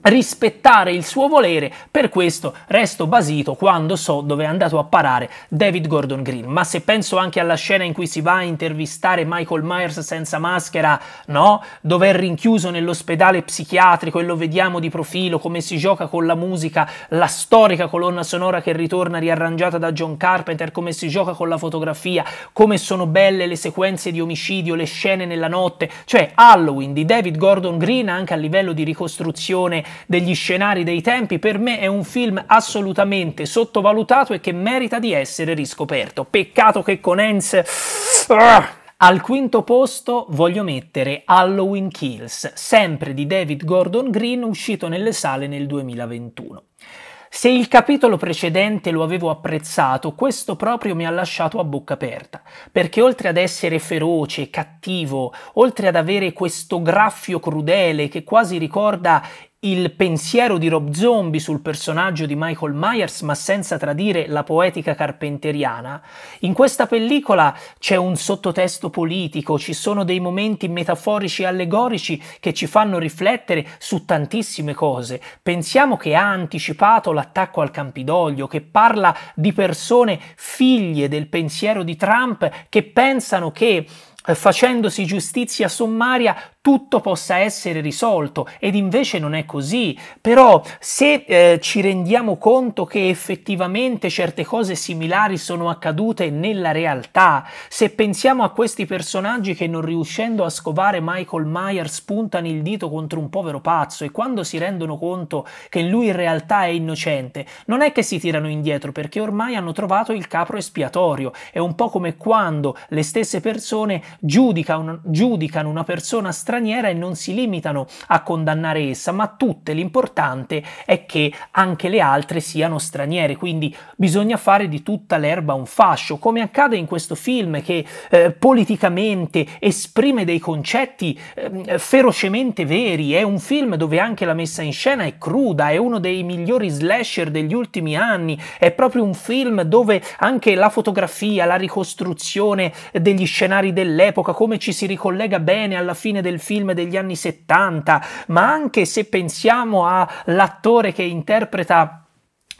rispettare il suo volere, per questo resto basito quando so dove è andato a parare David Gordon Green. Ma se penso anche alla scena in cui si va a intervistare Michael Myers senza maschera, no? Dove è rinchiuso nell'ospedale psichiatrico e lo vediamo di profilo, come si gioca con la musica, la storica colonna sonora che ritorna riarrangiata da John Carpenter, come si gioca con la fotografia, come sono belle le sequenze di omicidio, le scene nella notte, cioè Halloween di David Gordon Green anche a livello di ricostruzione degli scenari, dei tempi, per me è un film assolutamente sottovalutato e che merita di essere riscoperto. Peccato che con Hans... Ah, al quinto posto voglio mettere Halloween Kills, sempre di David Gordon Green, uscito nelle sale nel 2021. Se il capitolo precedente lo avevo apprezzato, questo proprio mi ha lasciato a bocca aperta, perché oltre ad essere feroce, cattivo, oltre ad avere questo graffio crudele che quasi ricorda il pensiero di Rob Zombie sul personaggio di Michael Myers, ma senza tradire la poetica carpenteriana, in questa pellicola c'è un sottotesto politico, ci sono dei momenti metaforici e allegorici che ci fanno riflettere su tantissime cose. Pensiamo che ha anticipato l'attacco al Campidoglio, che parla di persone figlie del pensiero di Trump che pensano che eh, facendosi giustizia sommaria tutto possa essere risolto ed invece non è così. Però se eh, ci rendiamo conto che effettivamente certe cose similari sono accadute nella realtà, se pensiamo a questi personaggi che non riuscendo a scovare Michael Myers puntano il dito contro un povero pazzo e quando si rendono conto che lui in realtà è innocente, non è che si tirano indietro perché ormai hanno trovato il capro espiatorio. È un po' come quando le stesse persone giudicano, giudicano una persona strana straniera e non si limitano a condannare essa, ma tutte l'importante è che anche le altre siano straniere, quindi bisogna fare di tutta l'erba un fascio, come accade in questo film che eh, politicamente esprime dei concetti eh, ferocemente veri, è un film dove anche la messa in scena è cruda, è uno dei migliori slasher degli ultimi anni, è proprio un film dove anche la fotografia, la ricostruzione degli scenari dell'epoca, come ci si ricollega bene alla fine del film degli anni 70, ma anche se pensiamo all'attore che interpreta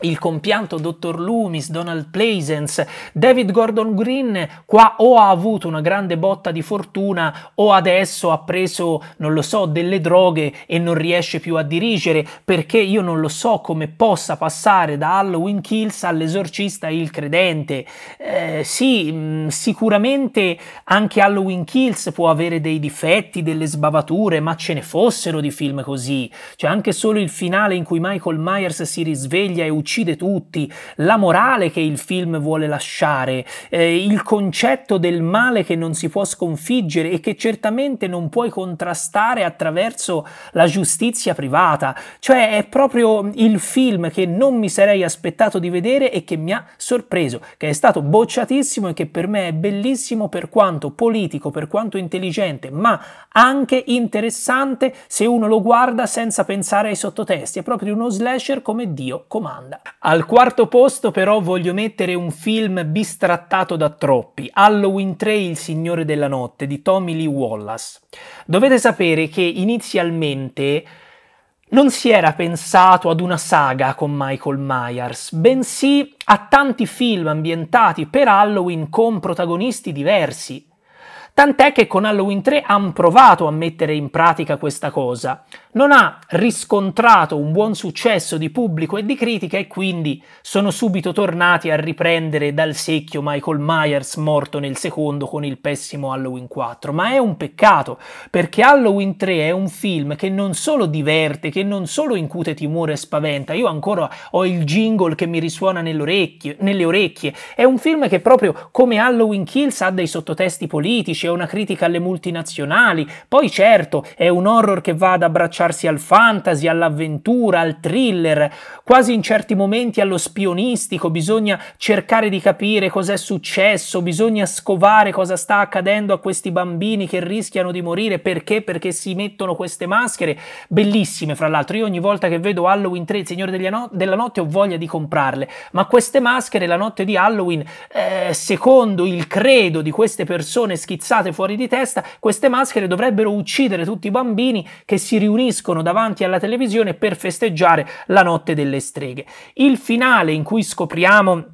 il compianto Dottor Loomis, Donald Pleasence, David Gordon Green, qua o ha avuto una grande botta di fortuna o adesso ha preso, non lo so, delle droghe e non riesce più a dirigere perché io non lo so come possa passare da Halloween Kills all'esorcista il credente. Eh, sì, mm, sicuramente anche Halloween Kills può avere dei difetti, delle sbavature, ma ce ne fossero di film così. Cioè anche solo il finale in cui Michael Myers si risveglia e uccide uccide tutti, la morale che il film vuole lasciare, eh, il concetto del male che non si può sconfiggere e che certamente non puoi contrastare attraverso la giustizia privata. Cioè è proprio il film che non mi sarei aspettato di vedere e che mi ha sorpreso, che è stato bocciatissimo e che per me è bellissimo per quanto politico, per quanto intelligente, ma anche interessante se uno lo guarda senza pensare ai sottotesti. È proprio uno slasher come Dio comanda. Al quarto posto però voglio mettere un film bistrattato da troppi, Halloween 3 Il Signore della Notte di Tommy Lee Wallace. Dovete sapere che inizialmente non si era pensato ad una saga con Michael Myers, bensì a tanti film ambientati per Halloween con protagonisti diversi. Tant'è che con Halloween 3 hanno provato a mettere in pratica questa cosa non ha riscontrato un buon successo di pubblico e di critica e quindi sono subito tornati a riprendere dal secchio Michael Myers morto nel secondo con il pessimo Halloween 4, ma è un peccato perché Halloween 3 è un film che non solo diverte, che non solo incute timore e spaventa, io ancora ho il jingle che mi risuona nelle orecchie, è un film che proprio come Halloween Kills ha dei sottotesti politici, è una critica alle multinazionali, poi certo è un horror che va ad abbracciare approcciarsi al fantasy, all'avventura, al thriller, quasi in certi momenti allo spionistico, bisogna cercare di capire cos'è successo, bisogna scovare cosa sta accadendo a questi bambini che rischiano di morire, perché? Perché si mettono queste maschere, bellissime fra l'altro, io ogni volta che vedo Halloween 3, il Signore della Notte, ho voglia di comprarle, ma queste maschere la notte di Halloween, eh, secondo il credo di queste persone schizzate fuori di testa, queste maschere dovrebbero uccidere tutti i bambini che si riuniscono riuniscono davanti alla televisione per festeggiare la notte delle streghe. Il finale in cui scopriamo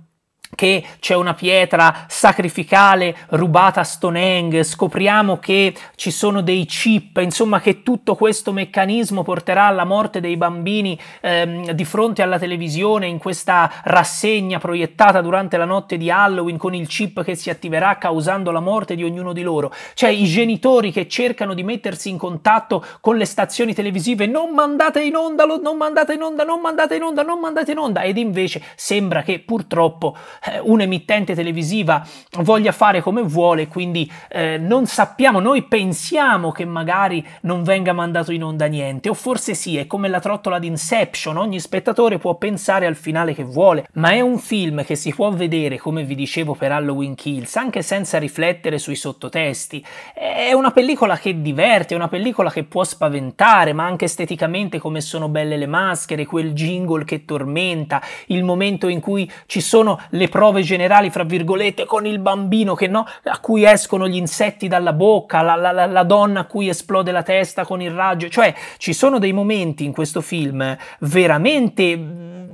che c'è una pietra sacrificale rubata a Stonehenge, scopriamo che ci sono dei chip, insomma che tutto questo meccanismo porterà alla morte dei bambini ehm, di fronte alla televisione in questa rassegna proiettata durante la notte di Halloween con il chip che si attiverà causando la morte di ognuno di loro. Cioè i genitori che cercano di mettersi in contatto con le stazioni televisive, non mandate in onda, non mandate in onda, non mandate in onda, non mandate in onda ed invece sembra che purtroppo eh, un'emittente televisiva voglia fare come vuole, quindi eh, non sappiamo, noi pensiamo che magari non venga mandato in onda niente, o forse sì, è come la trottola di Inception, ogni spettatore può pensare al finale che vuole, ma è un film che si può vedere, come vi dicevo per Halloween Kills, anche senza riflettere sui sottotesti. È una pellicola che diverte, è una pellicola che può spaventare, ma anche esteticamente come sono belle le maschere, quel jingle che tormenta, il momento in cui ci sono le le prove generali, fra virgolette, con il bambino che no, a cui escono gli insetti dalla bocca, la, la, la donna a cui esplode la testa con il raggio, cioè ci sono dei momenti in questo film veramente mm,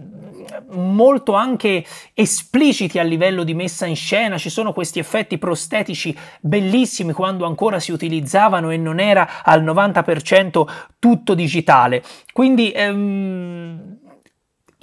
molto anche espliciti a livello di messa in scena, ci sono questi effetti prostetici bellissimi quando ancora si utilizzavano e non era al 90% tutto digitale. Quindi ehm,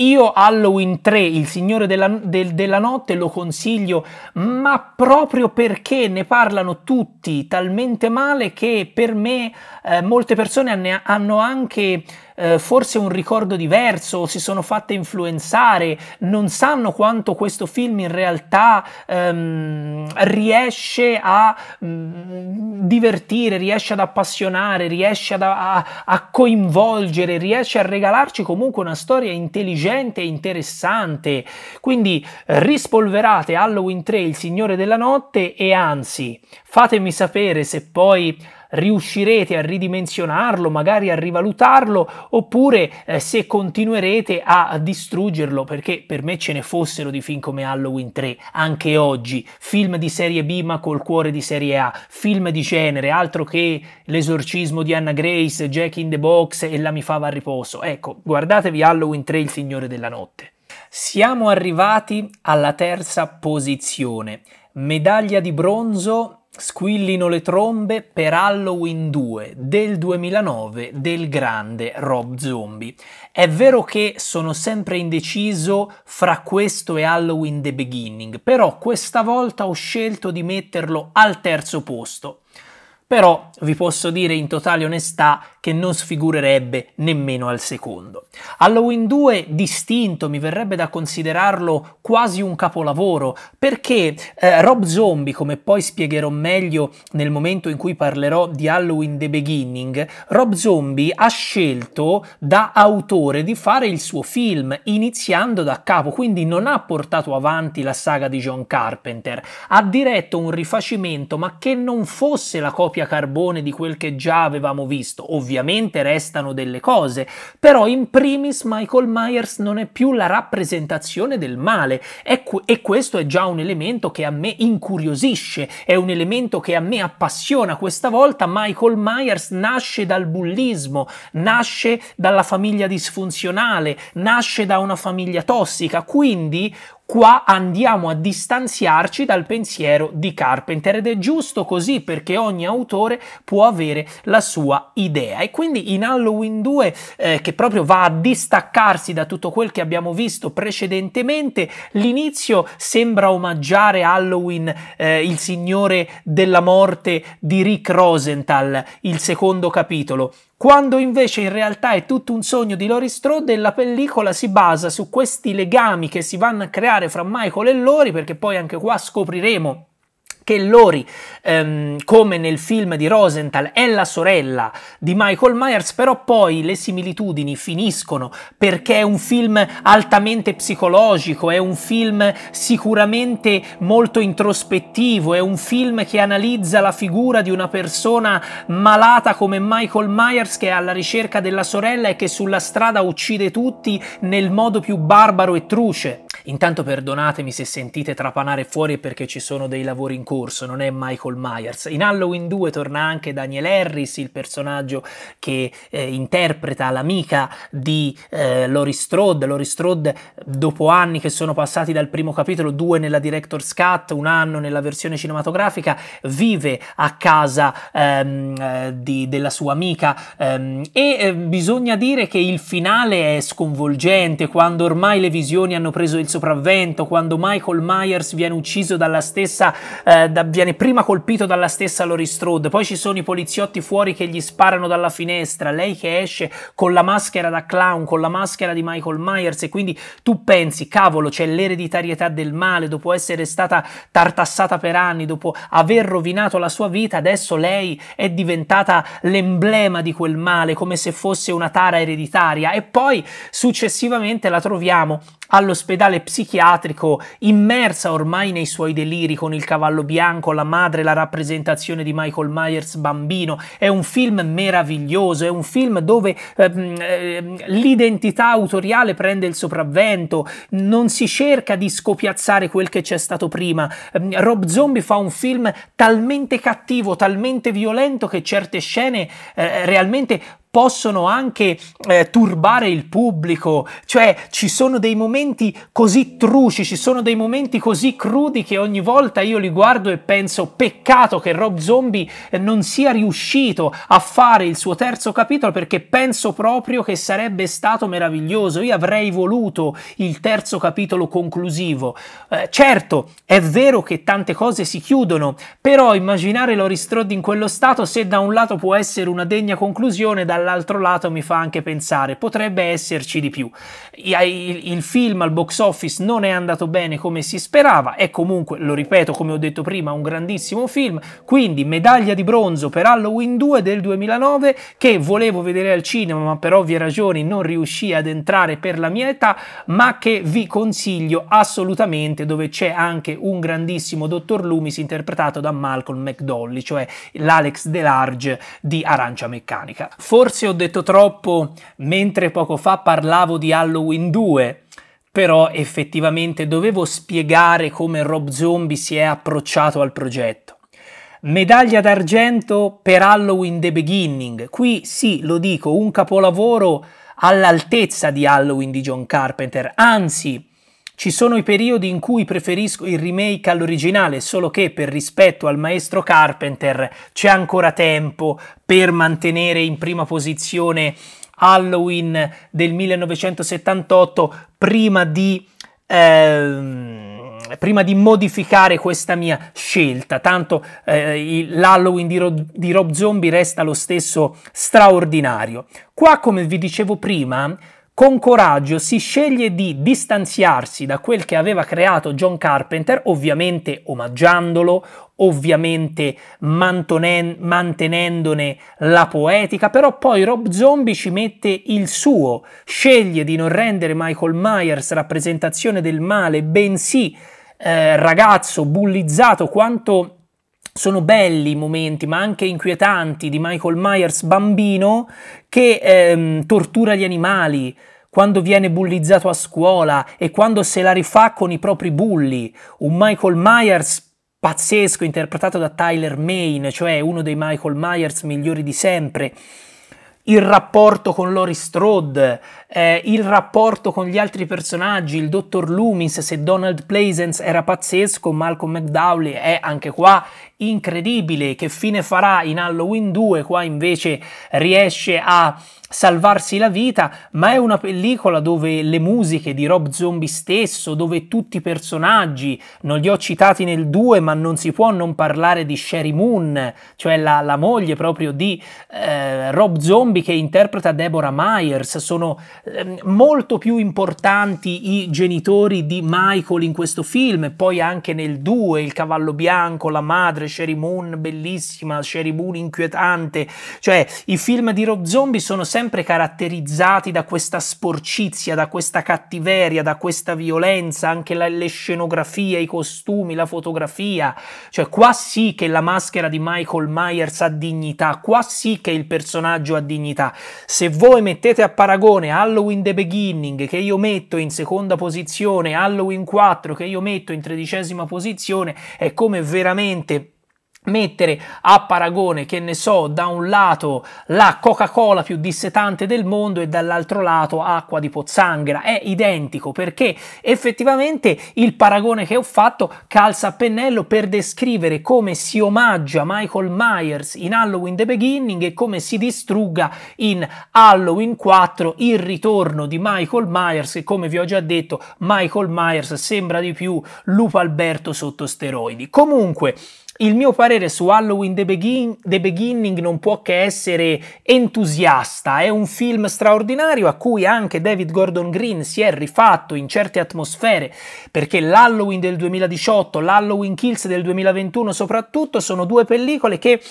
io Halloween 3, il Signore della, del, della, Notte, lo consiglio, ma proprio perché ne parlano tutti talmente male che per me eh, molte persone hanno anche eh, forse un ricordo diverso, si sono fatte influenzare, non sanno quanto questo film in realtà ehm, riesce a mh, mm, divertire, riesce ad appassionare, riesce ad, a, a coinvolgere, riesce a regalarci comunque una storia intelligente e interessante. Quindi eh, rispolverate Halloween 3 il Signore della Notte e anzi fatemi sapere se poi riuscirete a ridimensionarlo, magari a rivalutarlo, oppure eh, se continuerete a distruggerlo, perché per me ce ne fossero di film come Halloween 3, anche oggi, film di serie B ma col cuore di serie A, film di genere, altro che l'esorcismo di Anna Grace, Jack in the Box e la mi fava a riposo. Ecco, guardatevi Halloween 3, il Signore della Notte. Siamo arrivati alla terza posizione, medaglia di bronzo Squillino le trombe per Halloween 2 del 2009 del grande Rob Zombie. È vero che sono sempre indeciso fra questo e Halloween The Beginning, però questa volta ho scelto di metterlo al terzo posto. Però vi posso dire in totale onestà che non sfigurerebbe nemmeno al secondo. Halloween 2 distinto mi verrebbe da considerarlo quasi un capolavoro perché eh, Rob Zombie, come poi spiegherò meglio nel momento in cui parlerò di Halloween The Beginning, Rob Zombie ha scelto da autore di fare il suo film iniziando da capo, quindi non ha portato avanti la saga di John Carpenter, ha diretto un rifacimento ma che non fosse la copia carbone ricostruzione di quel che già avevamo visto. Ovviamente restano delle cose, però in primis Michael Myers non è più la rappresentazione del male cu- e questo è già un elemento che a me incuriosisce, è un elemento che a me appassiona. Questa volta Michael Myers nasce dal bullismo, nasce dalla famiglia disfunzionale, nasce da una famiglia tossica, quindi qua andiamo a distanziarci dal pensiero di Carpenter ed è giusto così perché ogni autore può avere la sua idea e quindi in Halloween 2 eh, che proprio va a distaccarsi da tutto quel che abbiamo visto precedentemente l'inizio sembra omaggiare Halloween eh, il signore della morte di Rick Rosenthal il secondo capitolo quando invece in realtà è tutto un sogno di Lori Strode e la pellicola si basa su questi legami che si vanno a creare fra Michael e Lori, perché poi anche qua scopriremo perché Lori, ehm, come nel film di Rosenthal, è la sorella di Michael Myers, però poi le similitudini finiscono perché è un film altamente psicologico, è un film sicuramente molto introspettivo, è un film che analizza la figura di una persona malata come Michael Myers che è alla ricerca della sorella e che sulla strada uccide tutti nel modo più barbaro e truce. Intanto perdonatemi se sentite trapanare fuori perché ci sono dei lavori in corso, non è Michael Myers. In Halloween 2 torna anche Daniel Harris, il personaggio che eh, interpreta l'amica di eh, Lori Strode. Lori Strode, dopo anni che sono passati dal primo capitolo, due nella Director's Cut, un anno nella versione cinematografica, vive a casa ehm, eh, di, della sua amica ehm, e eh, bisogna dire che il finale è sconvolgente quando ormai le visioni hanno preso il sopravvento sopravvento, quando Michael Myers viene ucciso dalla stessa, eh, da, viene prima colpito dalla stessa Lori Strode, poi ci sono i poliziotti fuori che gli sparano dalla finestra, lei che esce con la maschera da clown, con la maschera di Michael Myers e quindi tu pensi, cavolo, c'è l'ereditarietà del male, dopo essere stata tartassata per anni, dopo aver rovinato la sua vita, adesso lei è diventata l'emblema di quel male, come se fosse una tara ereditaria e poi successivamente la troviamo all'ospedale psichiatrico, immersa ormai nei suoi deliri con il cavallo bianco, la madre, la rappresentazione di Michael Myers bambino. È un film meraviglioso, è un film dove ehm, ehm, l'identità autoriale prende il sopravvento, non si cerca di scopiazzare quel che c'è stato prima. Ehm, Rob Zombie fa un film talmente cattivo, talmente violento che certe scene eh, realmente possono anche eh, turbare il pubblico, cioè ci sono dei momenti così truci, ci sono dei momenti così crudi che ogni volta io li guardo e penso peccato che Rob Zombie eh, non sia riuscito a fare il suo terzo capitolo perché penso proprio che sarebbe stato meraviglioso, io avrei voluto il terzo capitolo conclusivo. Eh, certo, è vero che tante cose si chiudono, però immaginare Lori Strode in quello stato se da un lato può essere una degna conclusione, dall'altro dall'altro lato mi fa anche pensare potrebbe esserci di più. Il film al box office non è andato bene come si sperava, è comunque, lo ripeto come ho detto prima, un grandissimo film, quindi medaglia di bronzo per Halloween 2 del 2009 che volevo vedere al cinema ma per ovvie ragioni non riuscì ad entrare per la mia età, ma che vi consiglio assolutamente dove c'è anche un grandissimo dottor Loomis interpretato da Malcolm McDolly, cioè l'Alex DeLarge di Arancia Meccanica. Forse Forse ho detto troppo mentre poco fa parlavo di Halloween 2, però effettivamente dovevo spiegare come Rob Zombie si è approcciato al progetto. Medaglia d'argento per Halloween The Beginning. Qui sì, lo dico, un capolavoro all'altezza di Halloween di John Carpenter, anzi ci sono i periodi in cui preferisco il remake all'originale, solo che per rispetto al maestro Carpenter c'è ancora tempo per mantenere in prima posizione Halloween del 1978 prima di, ehm, prima di modificare questa mia scelta. Tanto eh, l'Halloween di, Ro di Rob Zombie resta lo stesso straordinario. Qua, come vi dicevo prima, con coraggio si sceglie di distanziarsi da quel che aveva creato John Carpenter, ovviamente omaggiandolo, ovviamente mantenendone la poetica, però poi Rob Zombie ci mette il suo, sceglie di non rendere Michael Myers rappresentazione del male, bensì eh, ragazzo bullizzato quanto sono belli i momenti, ma anche inquietanti, di Michael Myers bambino che ehm, tortura gli animali, quando viene bullizzato a scuola e quando se la rifà con i propri bulli, un Michael Myers pazzesco interpretato da Tyler Main, cioè uno dei Michael Myers migliori di sempre. Il rapporto con Lori Strode, eh, il rapporto con gli altri personaggi, il dottor Loomis, se Donald Pleasence era pazzesco, Malcolm McDowell è anche qua incredibile. Che fine farà in Halloween 2? Qua invece riesce a salvarsi la vita, ma è una pellicola dove le musiche di Rob Zombie stesso, dove tutti i personaggi, non li ho citati nel 2, ma non si può non parlare di Sherry Moon, cioè la, la moglie proprio di eh, Rob Zombie che interpreta Deborah Myers, sono eh, molto più importanti i genitori di Michael in questo film, poi anche nel 2 il cavallo bianco, la madre, Sherry Moon bellissima, Sherry Moon inquietante, cioè i film di Rob Zombie sono sempre sempre caratterizzati da questa sporcizia, da questa cattiveria, da questa violenza, anche la, le scenografie, i costumi, la fotografia. Cioè, qua sì che la maschera di Michael Myers ha dignità, qua sì che il personaggio ha dignità. Se voi mettete a paragone Halloween The Beginning, che io metto in seconda posizione, Halloween 4, che io metto in tredicesima posizione, è come veramente mettere a paragone, che ne so, da un lato la Coca-Cola più dissetante del mondo e dall'altro lato acqua di pozzanghera, è identico perché effettivamente il paragone che ho fatto calza a pennello per descrivere come si omaggia Michael Myers in Halloween The Beginning e come si distrugga in Halloween 4 il ritorno di Michael Myers e come vi ho già detto Michael Myers sembra di più Lupo Alberto sotto steroidi. Comunque, il mio parere su Halloween The, Begin- The Beginning non può che essere entusiasta. È un film straordinario a cui anche David Gordon Green si è rifatto in certe atmosfere, perché l'Halloween del 2018, l'Halloween Kills del 2021 soprattutto, sono due pellicole che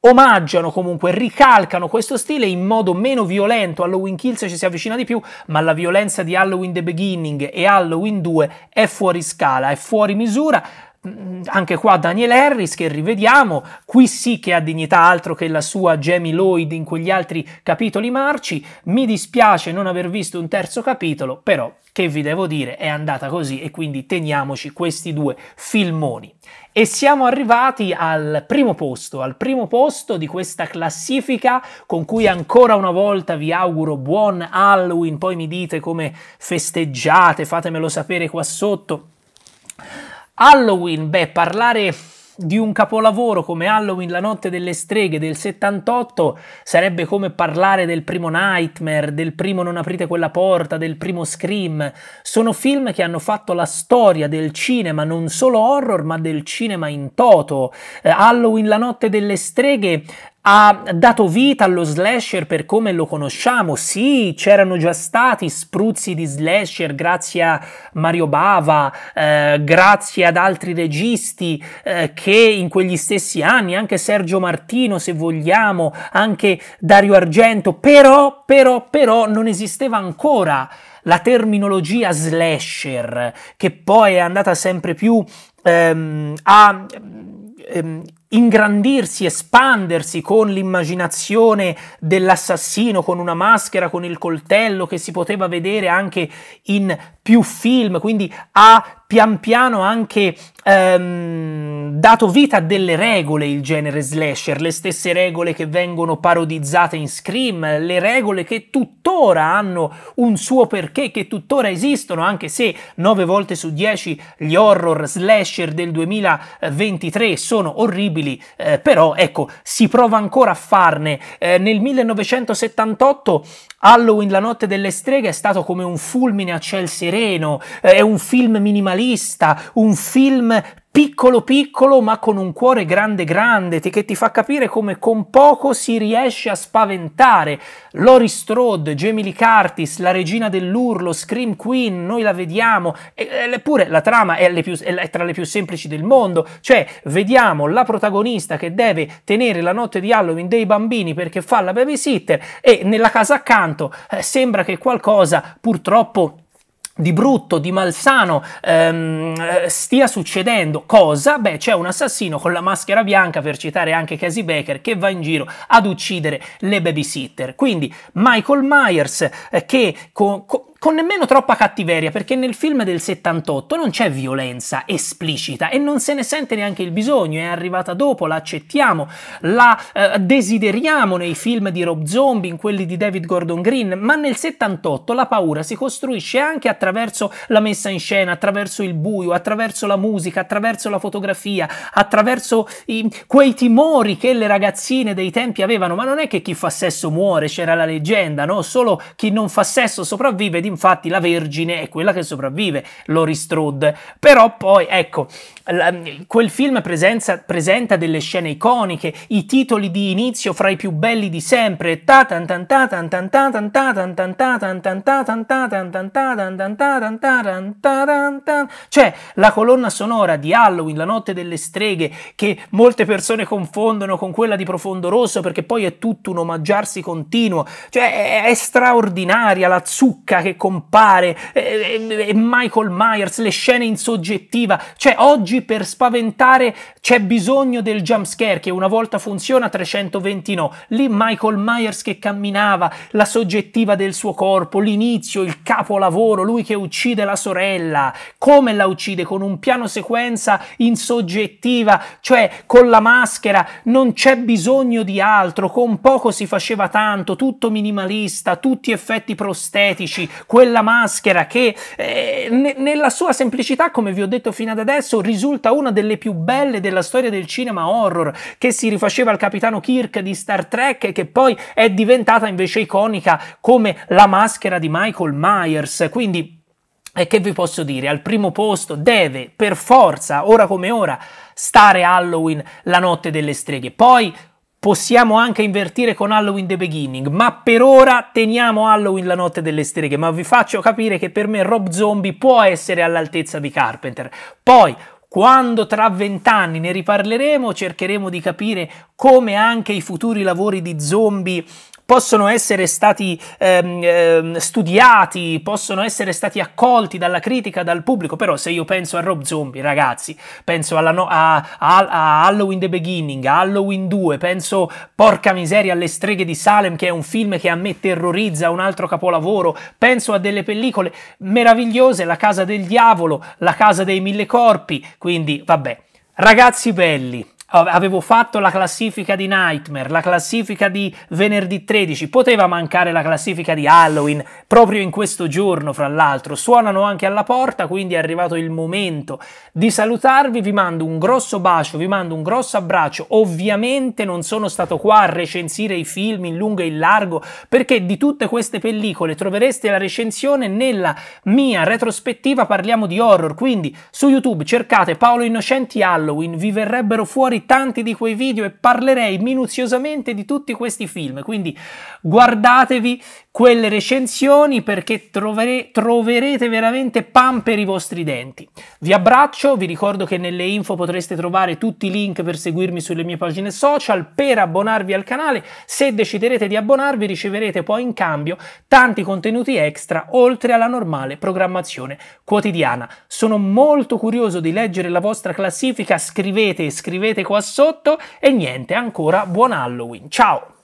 omaggiano comunque, ricalcano questo stile in modo meno violento. Halloween Kills ci si avvicina di più, ma la violenza di Halloween The Beginning e Halloween 2 è fuori scala, è fuori misura Mm, anche qua Daniel Harris che rivediamo, qui sì che ha dignità altro che la sua Jamie Lloyd in quegli altri capitoli marci, mi dispiace non aver visto un terzo capitolo, però che vi devo dire è andata così e quindi teniamoci questi due filmoni. E siamo arrivati al primo posto, al primo posto di questa classifica con cui ancora una volta vi auguro buon Halloween, poi mi dite come festeggiate, fatemelo sapere qua sotto. Halloween, beh, parlare di un capolavoro come Halloween La notte delle streghe del 78 sarebbe come parlare del primo Nightmare, del primo Non aprite quella porta, del primo Scream. Sono film che hanno fatto la storia del cinema, non solo horror, ma del cinema in toto. Eh, Halloween La notte delle streghe ha dato vita allo slasher per come lo conosciamo. Sì, c'erano già stati spruzzi di slasher grazie a Mario Bava, eh, grazie ad altri registi eh, che in quegli stessi anni, anche Sergio Martino se vogliamo, anche Dario Argento, però, però, però non esisteva ancora la terminologia slasher che poi è andata sempre più ehm, a ehm, ingrandirsi, espandersi con l'immaginazione dell'assassino, con una maschera, con il coltello che si poteva vedere anche in più film, quindi ha pian piano anche ehm, dato vita a delle regole il genere slasher, le stesse regole che vengono parodizzate in Scream, le regole che tuttora hanno un suo perché, che tuttora esistono, anche se 9 volte su 10 gli horror slasher del 2023 sono orribili disponibili, eh, però ecco, si prova ancora a farne. Eh, nel 1978 Halloween la notte delle streghe è stato come un fulmine a ciel sereno, eh, è un film minimalista, un film piccolo piccolo ma con un cuore grande grande che ti fa capire come con poco si riesce a spaventare. Lori Strode, Jamie Lee Curtis, la regina dell'urlo, Scream Queen, noi la vediamo, eppure la trama è, più, è tra le più semplici del mondo, cioè vediamo la protagonista che deve tenere la notte di Halloween dei bambini perché fa la babysitter e nella casa accanto eh, sembra che qualcosa purtroppo di brutto, di malsano ehm, eh, stia succedendo. Cosa? Beh, c'è un assassino con la maschera bianca, per citare anche Casey Baker, che va in giro ad uccidere le babysitter. Quindi Michael Myers eh, che co- co- con nemmeno troppa cattiveria, perché nel film del 78 non c'è violenza esplicita e non se ne sente neanche il bisogno, è arrivata dopo, la accettiamo, la eh, desideriamo nei film di Rob Zombie, in quelli di David Gordon Green, ma nel 78 la paura si costruisce anche attraverso la messa in scena, attraverso il buio, attraverso la musica, attraverso la fotografia, attraverso i, quei timori che le ragazzine dei tempi avevano, ma non è che chi fa sesso muore, c'era la leggenda, no? Solo chi non fa sesso sopravvive infatti la Vergine è quella che sopravvive, Lori Strode. Però poi, ecco, quel film presenza, presenta delle scene iconiche, i titoli di inizio fra i più belli di sempre, cioè la colonna sonora di Halloween, La notte delle streghe, che molte persone confondono con quella di Profondo Rosso perché poi è tutto un omaggiarsi continuo, cioè è straordinaria la zucca che compare, e eh, eh, eh, Michael Myers, le scene in soggettiva. Cioè, oggi per spaventare c'è bisogno del jumpscare che una volta funziona, 320 no. Lì Michael Myers che camminava, la soggettiva del suo corpo, l'inizio, il capolavoro, lui che uccide la sorella, come la uccide con un piano sequenza in soggettiva, cioè con la maschera, non c'è bisogno di altro, con poco si faceva tanto, tutto minimalista, tutti effetti prostetici, quella maschera che eh, ne, nella sua semplicità, come vi ho detto fino ad adesso, risulta una delle più belle della storia del cinema horror, che si rifaceva al capitano Kirk di Star Trek e che poi è diventata invece iconica come la maschera di Michael Myers. Quindi e eh, che vi posso dire? Al primo posto deve per forza, ora come ora, stare Halloween, la notte delle streghe. Poi possiamo anche invertire con Halloween The Beginning, ma per ora teniamo Halloween la notte delle streghe, ma vi faccio capire che per me Rob Zombie può essere all'altezza di Carpenter. Poi, quando tra vent'anni ne riparleremo, cercheremo di capire come anche i futuri lavori di zombie possono essere stati ehm, ehm, studiati, possono essere stati accolti dalla critica, dal pubblico, però se io penso a Rob Zombie, ragazzi, penso no a, a, a, Halloween The Beginning, a Halloween 2, penso, porca miseria, alle streghe di Salem, che è un film che a me terrorizza, un altro capolavoro, penso a delle pellicole meravigliose, La casa del diavolo, La casa dei mille corpi, quindi vabbè, ragazzi belli avevo fatto la classifica di Nightmare, la classifica di venerdì 13, poteva mancare la classifica di Halloween proprio in questo giorno, fra l'altro. Suonano anche alla porta, quindi è arrivato il momento di salutarvi. Vi mando un grosso bacio, vi mando un grosso abbraccio. Ovviamente non sono stato qua a recensire i film in lungo e in largo, perché di tutte queste pellicole trovereste la recensione nella mia retrospettiva Parliamo di horror. Quindi su YouTube cercate Paolo Innocenti Halloween, vi verrebbero fuori fuori tanti di quei video e parlerei minuziosamente di tutti questi film, quindi guardatevi quelle recensioni perché trovere, troverete veramente pan per i vostri denti. Vi abbraccio, vi ricordo che nelle info potreste trovare tutti i link per seguirmi sulle mie pagine social, per abbonarvi al canale, se deciderete di abbonarvi riceverete poi in cambio tanti contenuti extra oltre alla normale programmazione quotidiana. Sono molto curioso di leggere la vostra classifica, scrivete e scrivete qua sotto e niente, ancora buon Halloween. Ciao!